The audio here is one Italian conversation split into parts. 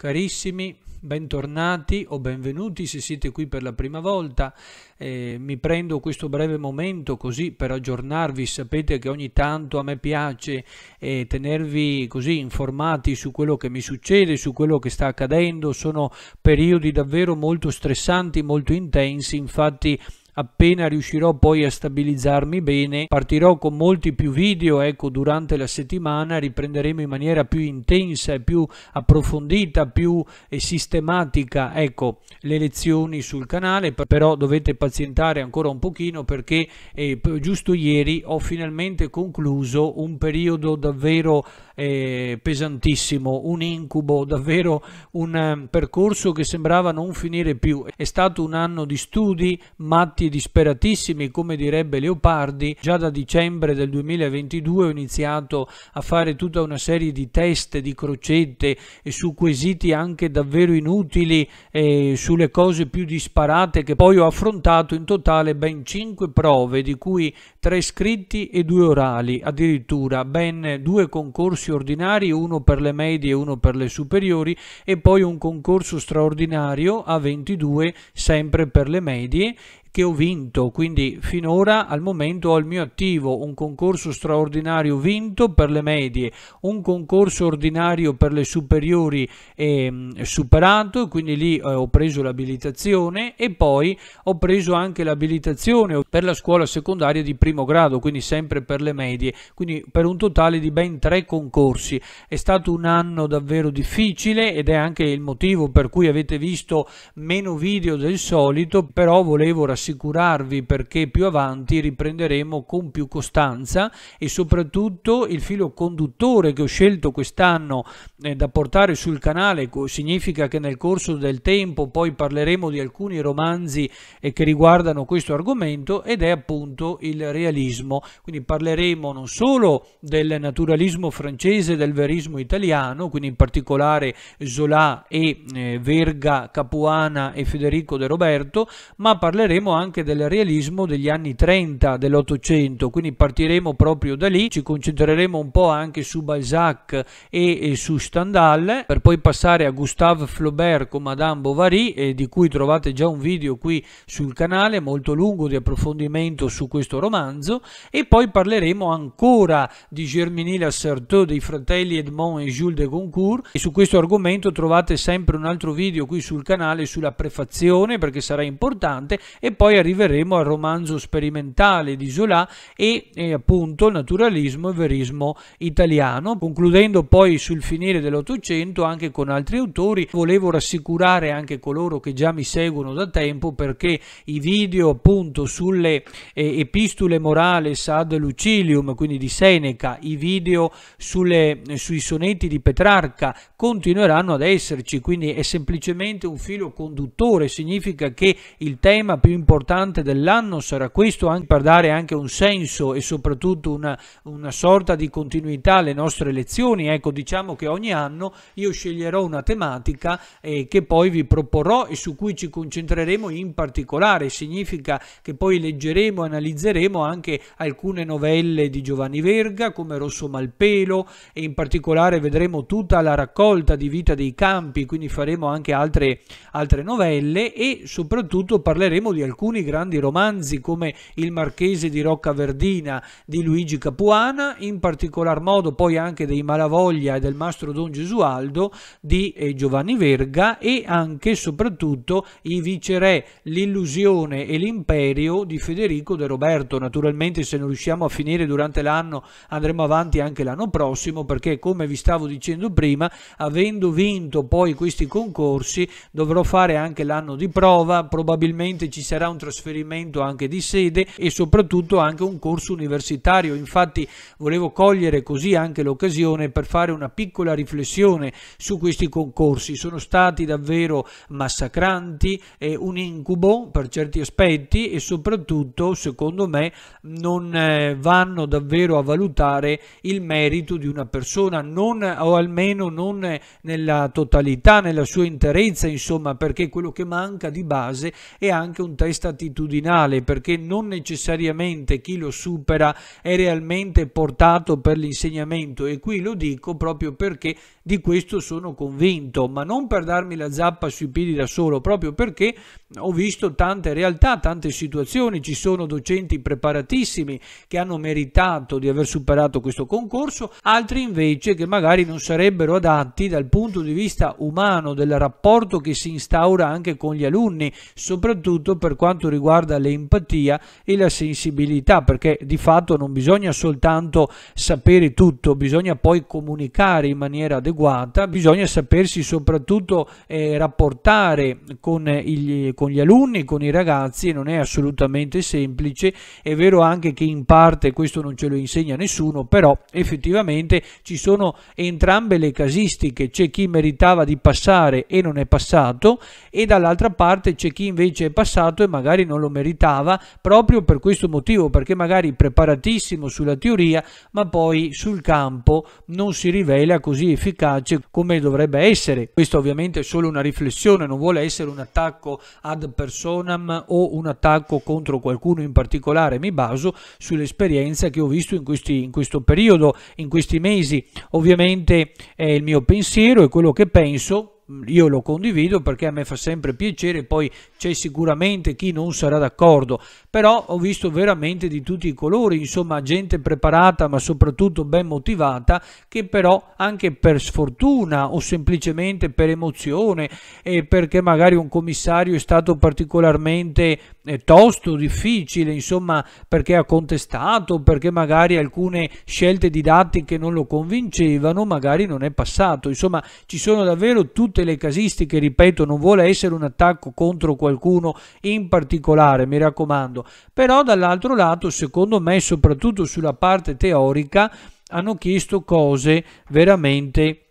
Carissimi, bentornati o benvenuti se siete qui per la prima volta. Eh, mi prendo questo breve momento così per aggiornarvi. Sapete che ogni tanto a me piace eh, tenervi così informati su quello che mi succede, su quello che sta accadendo. Sono periodi davvero molto stressanti, molto intensi. Infatti appena riuscirò poi a stabilizzarmi bene partirò con molti più video ecco durante la settimana riprenderemo in maniera più intensa e più approfondita più eh, sistematica ecco le lezioni sul canale però dovete pazientare ancora un pochino perché eh, giusto ieri ho finalmente concluso un periodo davvero eh, pesantissimo un incubo davvero un eh, percorso che sembrava non finire più è stato un anno di studi matti disperatissimi, come direbbe Leopardi, già da dicembre del 2022 ho iniziato a fare tutta una serie di test, di crocette e su quesiti anche davvero inutili eh, sulle cose più disparate che poi ho affrontato in totale ben 5 prove, di cui 3 scritti e 2 orali, addirittura ben 2 concorsi ordinari, uno per le medie e uno per le superiori e poi un concorso straordinario a 22 sempre per le medie che ho vinto, quindi finora al momento ho al mio attivo un concorso straordinario vinto per le medie, un concorso ordinario per le superiori eh, superato, quindi lì eh, ho preso l'abilitazione e poi ho preso anche l'abilitazione per la scuola secondaria di primo grado, quindi sempre per le medie, quindi per un totale di ben tre concorsi. È stato un anno davvero difficile ed è anche il motivo per cui avete visto meno video del solito, però volevo rassicurarvi assicurarvi perché più avanti riprenderemo con più costanza e soprattutto il filo conduttore che ho scelto quest'anno eh, da portare sul canale significa che nel corso del tempo poi parleremo di alcuni romanzi eh, che riguardano questo argomento ed è appunto il realismo. Quindi parleremo non solo del naturalismo francese, del verismo italiano, quindi in particolare Zola e eh, Verga, Capuana e Federico De Roberto, ma parleremo parleremo anche del realismo degli anni 30 dell'Ottocento, quindi partiremo proprio da lì, ci concentreremo un po' anche su Balzac e, e su Stendhal, per poi passare a Gustave Flaubert con Madame Bovary, eh, di cui trovate già un video qui sul canale molto lungo di approfondimento su questo romanzo, e poi parleremo ancora di Germinie Lasserteux dei fratelli Edmond e Jules de Goncourt, e su questo argomento trovate sempre un altro video qui sul canale sulla prefazione perché sarà importante e poi arriveremo al romanzo sperimentale di Zola e eh, appunto il naturalismo e verismo italiano. Concludendo poi sul finire dell'Ottocento anche con altri autori, volevo rassicurare anche coloro che già mi seguono da tempo perché i video appunto sulle eh, epistole morales ad Lucilium, quindi di Seneca, i video sulle, sui sonetti di Petrarca continueranno ad esserci, quindi è semplicemente un filo conduttore, significa che il tema più importante importante dell'anno sarà questo anche per dare anche un senso e soprattutto una, una sorta di continuità alle nostre lezioni. Ecco, diciamo che ogni anno io sceglierò una tematica eh, che poi vi proporrò e su cui ci concentreremo in particolare. Significa che poi leggeremo, analizzeremo anche alcune novelle di Giovanni Verga come Rosso Malpelo e in particolare vedremo tutta la raccolta di vita dei campi, quindi faremo anche altre, altre novelle e soprattutto parleremo di alcune alcuni grandi romanzi come Il Marchese di Roccaverdina di Luigi Capuana, in particolar modo poi anche dei Malavoglia e del Mastro Don Gesualdo di eh, Giovanni Verga e anche e soprattutto I Viceré, L'illusione e l'imperio di Federico De Roberto. Naturalmente se non riusciamo a finire durante l'anno andremo avanti anche l'anno prossimo perché come vi stavo dicendo prima, avendo vinto poi questi concorsi dovrò fare anche l'anno di prova, probabilmente ci sarà un trasferimento anche di sede e soprattutto anche un corso universitario. Infatti volevo cogliere così anche l'occasione per fare una piccola riflessione su questi concorsi. Sono stati davvero massacranti, eh, un incubo per certi aspetti e soprattutto, secondo me, non eh, vanno davvero a valutare il merito di una persona, non, o almeno non nella totalità, nella sua interezza, insomma, perché quello che manca di base è anche un test test attitudinale perché non necessariamente chi lo supera è realmente portato per l'insegnamento e qui lo dico proprio perché di questo sono convinto, ma non per darmi la zappa sui piedi da solo, proprio perché ho visto tante realtà, tante situazioni, ci sono docenti preparatissimi che hanno meritato di aver superato questo concorso, altri invece che magari non sarebbero adatti dal punto di vista umano del rapporto che si instaura anche con gli alunni, soprattutto per quanto riguarda l'empatia e la sensibilità, perché di fatto non bisogna soltanto sapere tutto, bisogna poi comunicare in maniera adeguata adeguata, bisogna sapersi soprattutto eh, rapportare con, il, con, gli alunni, con i ragazzi, non è assolutamente semplice, è vero anche che in parte questo non ce lo insegna nessuno, però effettivamente ci sono entrambe le casistiche, c'è chi meritava di passare e non è passato e dall'altra parte c'è chi invece è passato e magari non lo meritava proprio per questo motivo, perché magari preparatissimo sulla teoria, ma poi sul campo non si rivela così efficace efficace come dovrebbe essere. Questo ovviamente è solo una riflessione, non vuole essere un attacco ad personam o un attacco contro qualcuno in particolare, mi baso sull'esperienza che ho visto in, questi, in questo periodo, in questi mesi. Ovviamente è il mio pensiero, e quello che penso, io lo condivido perché a me fa sempre piacere, poi c'è sicuramente chi non sarà d'accordo, però ho visto veramente di tutti i colori, insomma gente preparata ma soprattutto ben motivata che però anche per sfortuna o semplicemente per emozione e perché magari un commissario è stato particolarmente eh, tosto, difficile, insomma perché ha contestato, perché magari alcune scelte didattiche non lo convincevano, magari non è passato, insomma ci sono davvero tutte tutte le casistiche, ripeto, non vuole essere un attacco contro qualcuno in particolare, mi raccomando, però dall'altro lato, secondo me, soprattutto sulla parte teorica, hanno chiesto cose veramente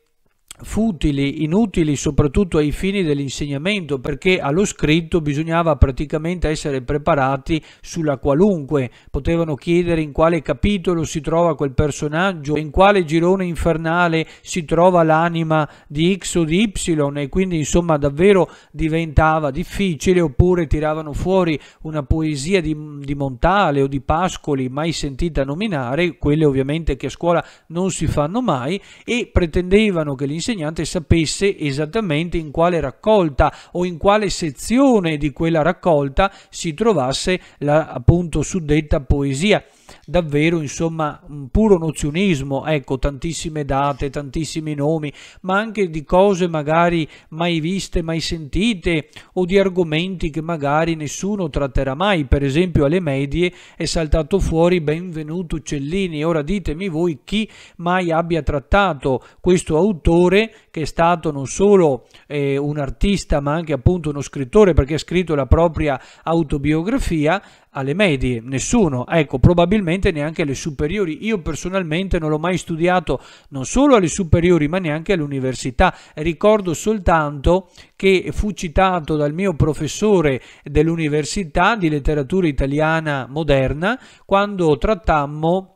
futili, inutili soprattutto ai fini dell'insegnamento, perché allo scritto bisognava praticamente essere preparati sulla qualunque, potevano chiedere in quale capitolo si trova quel personaggio, in quale girone infernale si trova l'anima di X o di Y e quindi insomma davvero diventava difficile oppure tiravano fuori una poesia di, di Montale o di Pascoli mai sentita nominare, quelle ovviamente che a scuola non si fanno mai e pretendevano che l'insegnamento l'insegnante sapesse esattamente in quale raccolta o in quale sezione di quella raccolta si trovasse la appunto suddetta poesia davvero insomma un puro nozionismo, ecco tantissime date, tantissimi nomi, ma anche di cose magari mai viste, mai sentite o di argomenti che magari nessuno tratterà mai, per esempio alle medie è saltato fuori Benvenuto Cellini, ora ditemi voi chi mai abbia trattato questo autore che è stato non solo eh, un artista ma anche appunto uno scrittore perché ha scritto la propria autobiografia alle medie, nessuno, ecco probabilmente neanche alle superiori, io personalmente non l'ho mai studiato non solo alle superiori ma neanche all'università, ricordo soltanto che fu citato dal mio professore dell'università di letteratura italiana moderna quando trattammo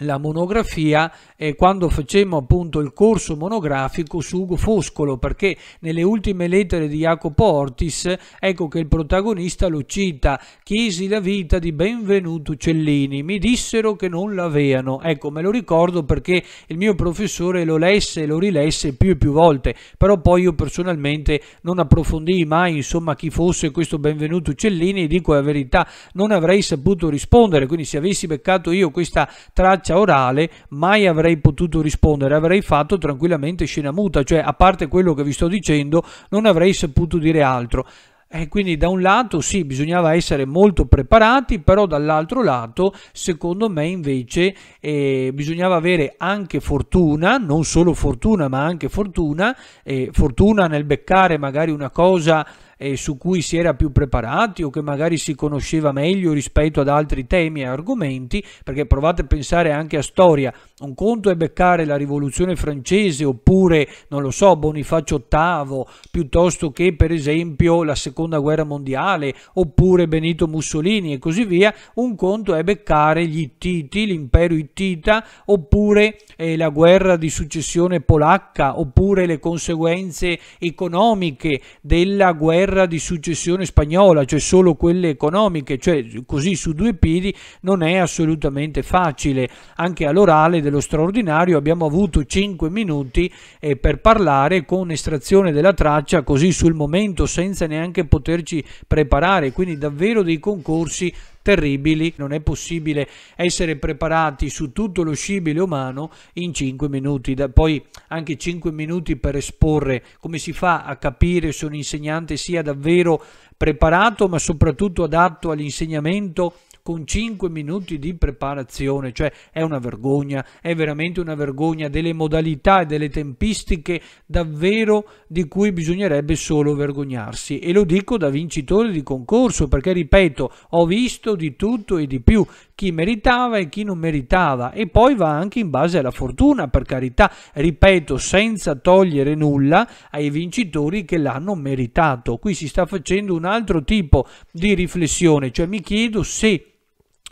la monografia eh, quando facemmo appunto il corso monografico su Ugo Foscolo perché nelle ultime lettere di Jacopo Ortis ecco che il protagonista lo cita chiesi la vita di Benvenuto Cellini mi dissero che non l'avevano ecco me lo ricordo perché il mio professore lo lesse e lo rilesse più e più volte però poi io personalmente non approfondii mai insomma chi fosse questo Benvenuto Cellini e dico la verità non avrei saputo rispondere quindi se avessi beccato io questa traccia minaccia orale mai avrei potuto rispondere, avrei fatto tranquillamente scena muta, cioè a parte quello che vi sto dicendo non avrei saputo dire altro. E eh, quindi da un lato sì, bisognava essere molto preparati, però dall'altro lato, secondo me invece, eh, bisognava avere anche fortuna, non solo fortuna, ma anche fortuna, eh, fortuna nel beccare magari una cosa eh, su cui si era più preparati o che magari si conosceva meglio rispetto ad altri temi e argomenti, perché provate a pensare anche a storia un conto è beccare la rivoluzione francese oppure, non lo so, Bonifacio VIII, piuttosto che per esempio la seconda guerra mondiale oppure Benito Mussolini e così via. Un conto è beccare gli Ittiti, l'impero Ittita oppure eh, la guerra di successione polacca oppure le conseguenze economiche della guerra di successione spagnola, cioè solo quelle economiche, cioè così su due piedi non è assolutamente facile. Anche all'orale del dello straordinario abbiamo avuto 5 minuti eh, per parlare con estrazione della traccia così sul momento senza neanche poterci preparare, quindi davvero dei concorsi terribili, non è possibile essere preparati su tutto lo scibile umano in 5 minuti, da, poi anche 5 minuti per esporre, come si fa a capire se un insegnante sia davvero preparato ma soprattutto adatto all'insegnamento con 5 minuti di preparazione, cioè è una vergogna, è veramente una vergogna delle modalità e delle tempistiche davvero di cui bisognerebbe solo vergognarsi e lo dico da vincitore di concorso perché ripeto, ho visto di tutto e di più, chi meritava e chi non meritava e poi va anche in base alla fortuna, per carità, ripeto, senza togliere nulla ai vincitori che l'hanno meritato. Qui si sta facendo un altro tipo di riflessione, cioè mi chiedo se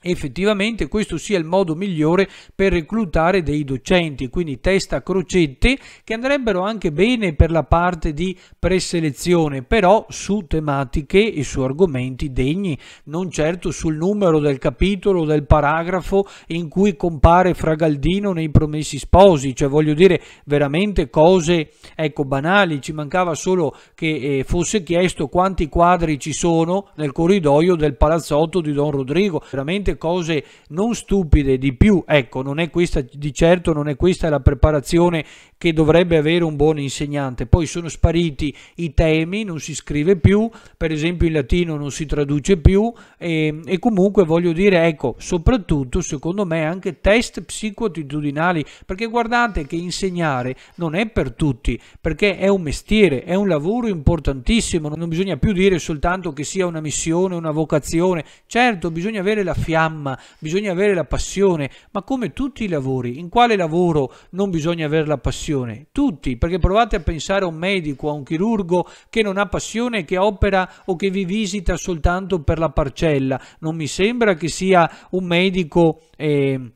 effettivamente questo sia il modo migliore per reclutare dei docenti, quindi testa crocette che andrebbero anche bene per la parte di preselezione, però su tematiche e su argomenti degni, non certo sul numero del capitolo, del paragrafo in cui compare Fragaldino nei Promessi Sposi, cioè voglio dire veramente cose ecco banali, ci mancava solo che eh, fosse chiesto quanti quadri ci sono nel corridoio del palazzotto di Don Rodrigo, veramente veramente cose non stupide di più, ecco, non è questa di certo, non è questa la preparazione che dovrebbe avere un buon insegnante. Poi sono spariti i temi, non si scrive più, per esempio in latino non si traduce più e, e comunque voglio dire, ecco, soprattutto secondo me anche test psicoattitudinali, perché guardate che insegnare non è per tutti, perché è un mestiere, è un lavoro importantissimo, non bisogna più dire soltanto che sia una missione, una vocazione, certo bisogna avere la fiamma, bisogna avere la passione, ma come tutti i lavori, in quale lavoro non bisogna avere la passione? passione, tutti, perché provate a pensare a un medico, a un chirurgo che non ha passione, che opera o che vi visita soltanto per la parcella, non mi sembra che sia un medico... Eh,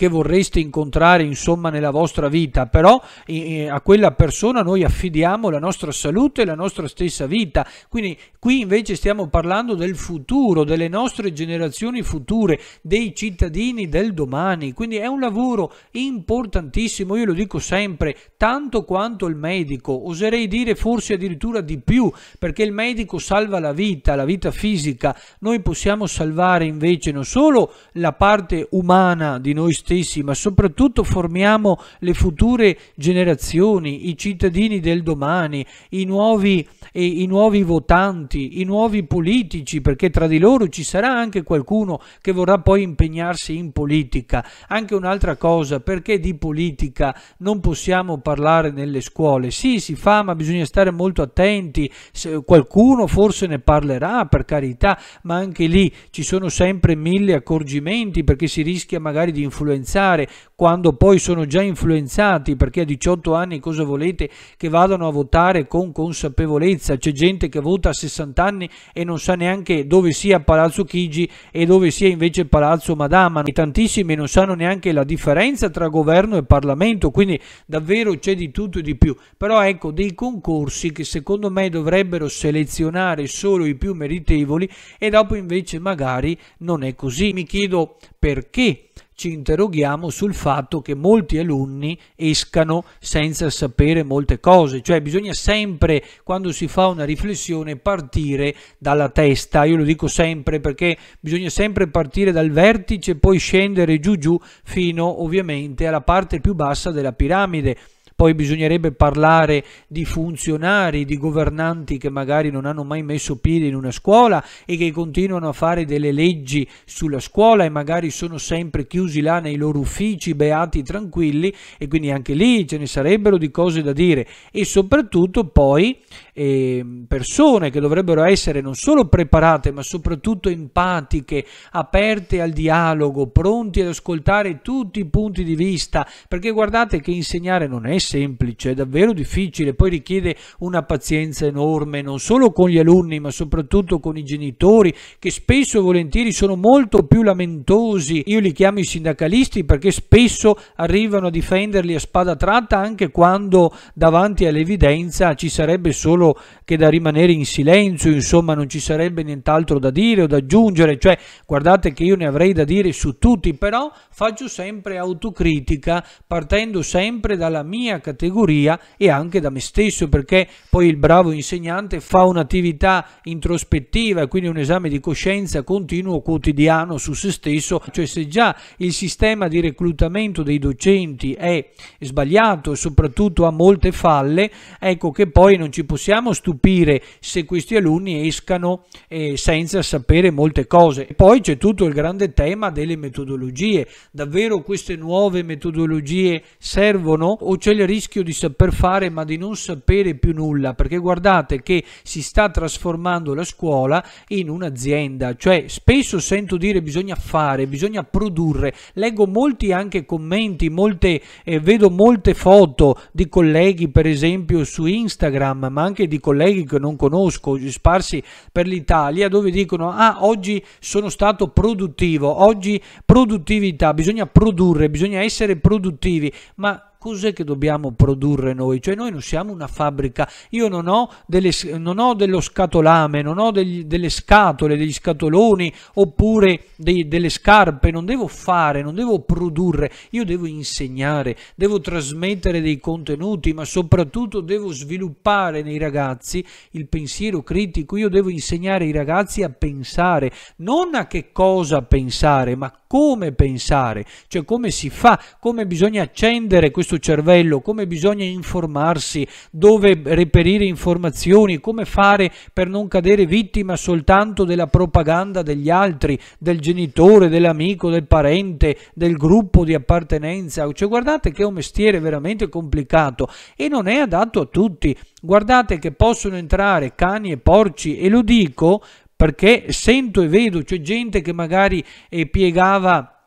che vorreste incontrare insomma nella vostra vita, però eh, eh, a quella persona noi affidiamo la nostra salute e la nostra stessa vita, quindi qui invece stiamo parlando del futuro, delle nostre generazioni future, dei cittadini del domani, quindi è un lavoro importantissimo, io lo dico sempre, tanto quanto il medico, oserei dire forse addirittura di più, perché il medico salva la vita, la vita fisica, noi possiamo salvare invece non solo la parte umana di noi stessi, stessi, ma soprattutto formiamo le future generazioni, i cittadini del domani, i nuovi, eh, i nuovi votanti, i nuovi politici, perché tra di loro ci sarà anche qualcuno che vorrà poi impegnarsi in politica. Anche un'altra cosa, perché di politica non possiamo parlare nelle scuole? Sì, si fa, ma bisogna stare molto attenti. Se qualcuno forse ne parlerà, per carità, ma anche lì ci sono sempre mille accorgimenti perché si rischia magari di influenzare influenzare quando poi sono già influenzati perché a 18 anni cosa volete che vadano a votare con consapevolezza? C'è gente che vota a 60 anni e non sa neanche dove sia Palazzo Chigi e dove sia invece Palazzo Madama e tantissimi non sanno neanche la differenza tra governo e Parlamento, quindi davvero c'è di tutto e di più. Però ecco dei concorsi che secondo me dovrebbero selezionare solo i più meritevoli e dopo invece magari non è così. Mi chiedo perché ci interroghiamo sul fatto che molti alunni escano senza sapere molte cose, cioè bisogna sempre quando si fa una riflessione partire dalla testa, io lo dico sempre perché bisogna sempre partire dal vertice e poi scendere giù giù fino ovviamente alla parte più bassa della piramide poi bisognerebbe parlare di funzionari, di governanti che magari non hanno mai messo piede in una scuola e che continuano a fare delle leggi sulla scuola e magari sono sempre chiusi là nei loro uffici, beati, tranquilli e quindi anche lì ce ne sarebbero di cose da dire e soprattutto poi eh, persone che dovrebbero essere non solo preparate ma soprattutto empatiche, aperte al dialogo, pronti ad ascoltare tutti i punti di vista, perché guardate che insegnare non è semplice, è davvero difficile, poi richiede una pazienza enorme non solo con gli alunni ma soprattutto con i genitori che spesso e volentieri sono molto più lamentosi, io li chiamo i sindacalisti perché spesso arrivano a difenderli a spada tratta anche quando davanti all'evidenza ci sarebbe solo solo che da rimanere in silenzio, insomma non ci sarebbe nient'altro da dire o da aggiungere, cioè guardate che io ne avrei da dire su tutti, però faccio sempre autocritica partendo sempre dalla mia categoria e anche da me stesso perché poi il bravo insegnante fa un'attività introspettiva, quindi un esame di coscienza continuo quotidiano su se stesso, cioè se già il sistema di reclutamento dei docenti è sbagliato e soprattutto ha molte falle, ecco che poi non ci possiamo lasciamo stupire se questi alunni escano eh, senza sapere molte cose. E poi c'è tutto il grande tema delle metodologie. Davvero queste nuove metodologie servono o c'è il rischio di saper fare ma di non sapere più nulla? Perché guardate che si sta trasformando la scuola in un'azienda, cioè spesso sento dire bisogna fare, bisogna produrre. Leggo molti anche commenti, molte, eh, vedo molte foto di colleghi per esempio su Instagram ma anche anche di colleghi che non conosco sparsi per l'Italia dove dicono ah oggi sono stato produttivo, oggi produttività, bisogna produrre, bisogna essere produttivi, ma cos'è che dobbiamo produrre noi? Cioè noi non siamo una fabbrica, io non ho, delle, non ho dello scatolame, non ho degli, delle scatole, degli scatoloni oppure dei, delle scarpe, non devo fare, non devo produrre, io devo insegnare, devo trasmettere dei contenuti, ma soprattutto devo sviluppare nei ragazzi il pensiero critico, io devo insegnare ai ragazzi a pensare, non a che cosa pensare, ma come pensare, cioè come si fa, come bisogna accendere questo questo cervello, come bisogna informarsi, dove reperire informazioni, come fare per non cadere vittima soltanto della propaganda degli altri, del genitore, dell'amico, del parente, del gruppo di appartenenza. Cioè guardate che è un mestiere veramente complicato e non è adatto a tutti. Guardate che possono entrare cani e porci e lo dico perché sento e vedo, c'è cioè gente che magari eh, piegava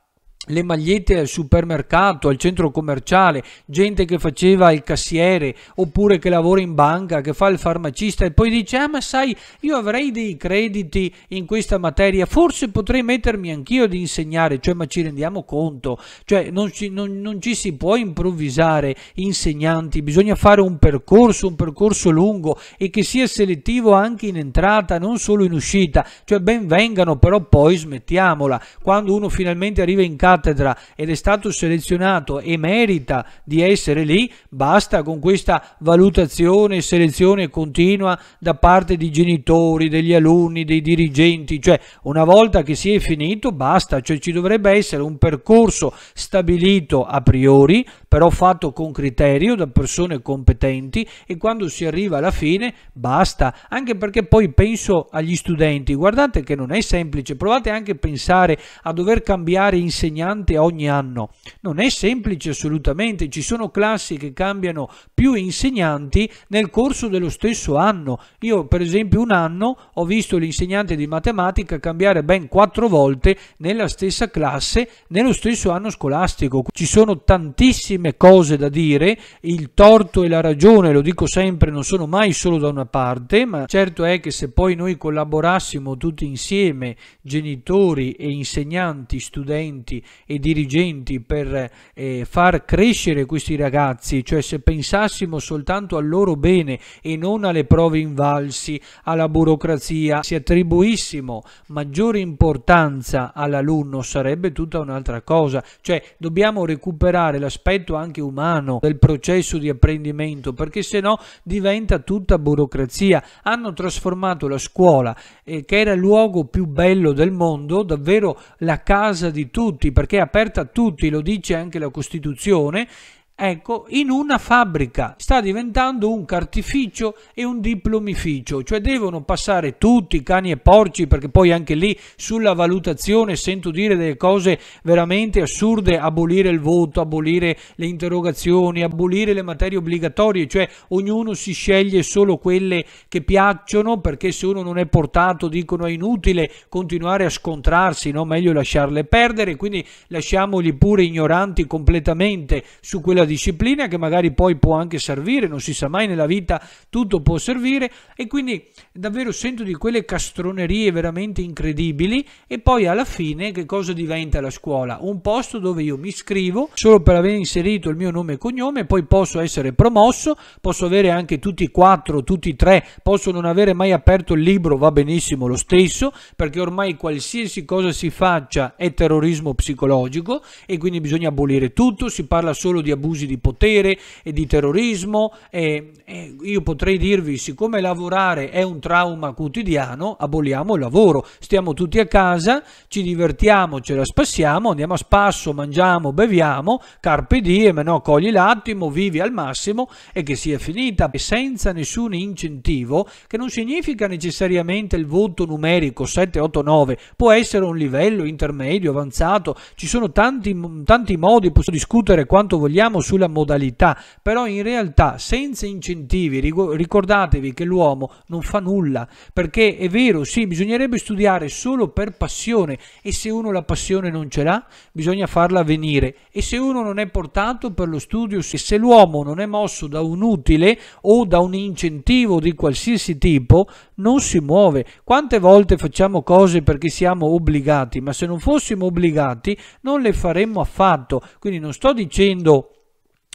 le magliette al supermercato, al centro commerciale, gente che faceva il cassiere oppure che lavora in banca, che fa il farmacista e poi dice ah ma sai io avrei dei crediti in questa materia, forse potrei mettermi anch'io ad insegnare, cioè ma ci rendiamo conto, cioè non ci, non, non ci si può improvvisare insegnanti, bisogna fare un percorso, un percorso lungo e che sia selettivo anche in entrata, non solo in uscita, cioè ben vengano però poi smettiamola, quando uno finalmente arriva in casa cattedra ed è stato selezionato e merita di essere lì, basta con questa valutazione e selezione continua da parte di genitori, degli alunni, dei dirigenti, cioè una volta che si è finito basta, cioè ci dovrebbe essere un percorso stabilito a priori, però fatto con criterio da persone competenti e quando si arriva alla fine basta, anche perché poi penso agli studenti, guardate che non è semplice, provate anche a pensare a dover cambiare insegnamento insegnante ogni anno. Non è semplice assolutamente, ci sono classi che cambiano più insegnanti nel corso dello stesso anno. Io per esempio un anno ho visto l'insegnante di matematica cambiare ben quattro volte nella stessa classe nello stesso anno scolastico. Ci sono tantissime cose da dire, il torto e la ragione, lo dico sempre, non sono mai solo da una parte, ma certo è che se poi noi collaborassimo tutti insieme, genitori e insegnanti, studenti, e dirigenti per eh, far crescere questi ragazzi, cioè se pensassimo soltanto al loro bene e non alle prove invalsi, alla burocrazia, se attribuissimo maggiore importanza all'alunno sarebbe tutta un'altra cosa, cioè dobbiamo recuperare l'aspetto anche umano del processo di apprendimento perché se no diventa tutta burocrazia. Hanno trasformato la scuola eh, che era il luogo più bello del mondo, davvero la casa di tutti perché è aperta a tutti, lo dice anche la Costituzione Ecco, in una fabbrica sta diventando un cartificio e un diplomificio, cioè devono passare tutti, cani e porci, perché poi anche lì sulla valutazione sento dire delle cose veramente assurde, abolire il voto, abolire le interrogazioni, abolire le materie obbligatorie, cioè ognuno si sceglie solo quelle che piacciono, perché se uno non è portato dicono è inutile continuare a scontrarsi, no? meglio lasciarle perdere, quindi lasciamoli pure ignoranti completamente su quella quella disciplina che magari poi può anche servire, non si sa mai nella vita, tutto può servire e quindi davvero sento di quelle castronerie veramente incredibili e poi alla fine che cosa diventa la scuola? Un posto dove io mi iscrivo solo per aver inserito il mio nome e cognome, poi posso essere promosso, posso avere anche tutti e quattro, tutti e tre, posso non avere mai aperto il libro, va benissimo lo stesso, perché ormai qualsiasi cosa si faccia è terrorismo psicologico e quindi bisogna abolire tutto, si parla solo di abuso abusi di potere e di terrorismo e, e io potrei dirvi siccome lavorare è un trauma quotidiano aboliamo il lavoro, stiamo tutti a casa, ci divertiamo, ce la spassiamo, andiamo a spasso, mangiamo, beviamo, carpe diem, no, cogli l'attimo, vivi al massimo e che sia finita senza nessun incentivo che non significa necessariamente il voto numerico 789, può essere un livello intermedio, avanzato, ci sono tanti, tanti modi, possiamo discutere quanto vogliamo sulla modalità, però in realtà senza incentivi ricordatevi che l'uomo non fa nulla, perché è vero, sì, bisognerebbe studiare solo per passione e se uno la passione non ce l'ha, bisogna farla venire e se uno non è portato per lo studio, se, se l'uomo non è mosso da un utile o da un incentivo di qualsiasi tipo, non si muove. Quante volte facciamo cose perché siamo obbligati, ma se non fossimo obbligati non le faremmo affatto. Quindi non sto dicendo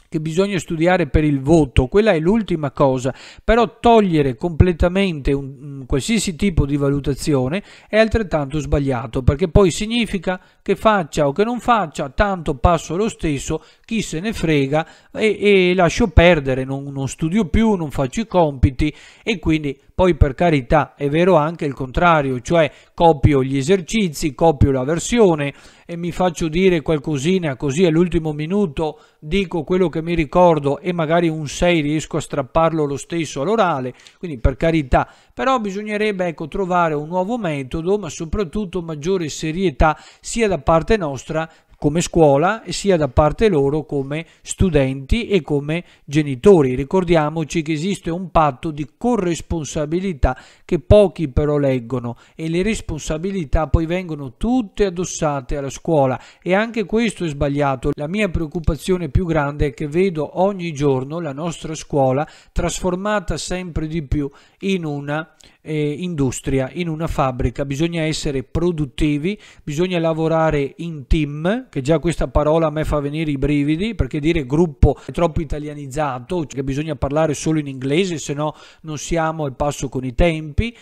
che bisogna studiare per il voto, quella è l'ultima cosa, però togliere completamente un, un, qualsiasi tipo di valutazione è altrettanto sbagliato, perché poi significa che faccia o che non faccia, tanto passo lo stesso, chi se ne frega e, e lascio perdere, non, non studio più, non faccio i compiti e quindi poi per carità è vero anche il contrario, cioè copio gli esercizi, copio la versione e mi faccio dire qualcosina così all'ultimo minuto, dico quello che mi ricordo e magari un 6 riesco a strapparlo lo stesso all'orale, quindi per carità, però bisognerebbe ecco, trovare un nuovo metodo ma soprattutto maggiore serietà sia da parte nostra come scuola e sia da parte loro come studenti e come genitori. Ricordiamoci che esiste un patto di corresponsabilità che pochi però leggono e le responsabilità poi vengono tutte addossate alla scuola e anche questo è sbagliato. La mia preoccupazione più grande è che vedo ogni giorno la nostra scuola trasformata sempre di più in una eh, industria, in una fabbrica. Bisogna essere produttivi, bisogna lavorare in team, che già questa parola a me fa venire i brividi, perché dire gruppo è troppo italianizzato, che bisogna parlare solo in inglese, se no non siamo al passo con i tempi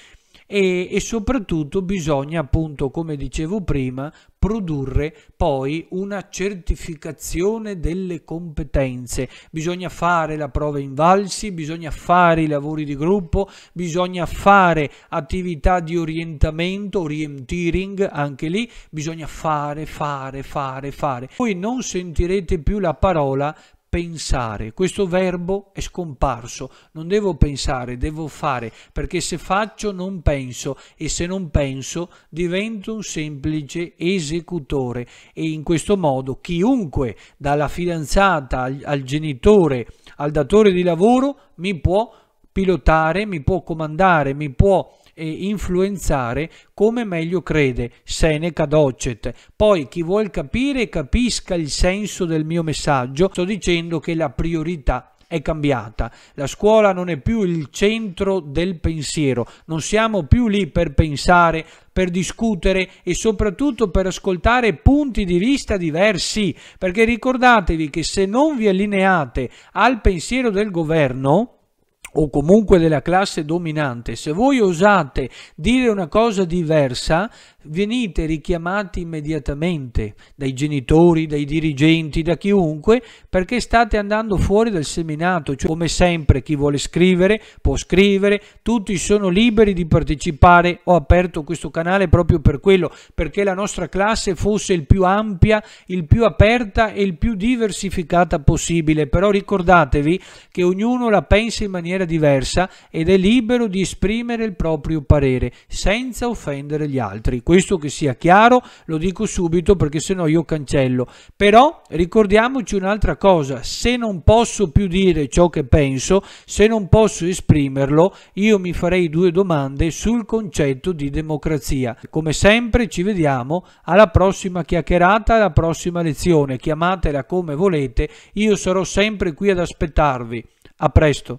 e, e soprattutto bisogna appunto come dicevo prima produrre poi una certificazione delle competenze. Bisogna fare la prova in valsi bisogna fare i lavori di gruppo, bisogna fare attività di orientamento, orienteering anche lì, bisogna fare, fare, fare, fare. Voi non sentirete più la parola pensare. Questo verbo è scomparso, non devo pensare, devo fare, perché se faccio non penso e se non penso divento un semplice esecutore e in questo modo chiunque, dalla fidanzata al, al genitore, al datore di lavoro, mi può pilotare, mi può comandare, mi può eh, influenzare come meglio crede Seneca docet. Poi chi vuol capire capisca il senso del mio messaggio, sto dicendo che la priorità è cambiata. La scuola non è più il centro del pensiero, non siamo più lì per pensare, per discutere e soprattutto per ascoltare punti di vista diversi, perché ricordatevi che se non vi allineate al pensiero del governo, o comunque della classe dominante, se voi osate dire una cosa diversa, venite richiamati immediatamente dai genitori, dai dirigenti, da chiunque, perché state andando fuori dal seminato. Cioè, come sempre, chi vuole scrivere può scrivere, tutti sono liberi di partecipare. Ho aperto questo canale proprio per quello, perché la nostra classe fosse il più ampia, il più aperta e il più diversificata possibile. Però ricordatevi che ognuno la pensa in maniera diversa ed è libero di esprimere il proprio parere senza offendere gli altri questo che sia chiaro, lo dico subito perché sennò io cancello. Però ricordiamoci un'altra cosa, se non posso più dire ciò che penso, se non posso esprimerlo, io mi farei due domande sul concetto di democrazia. Come sempre ci vediamo alla prossima chiacchierata, alla prossima lezione, chiamatela come volete, io sarò sempre qui ad aspettarvi. A presto!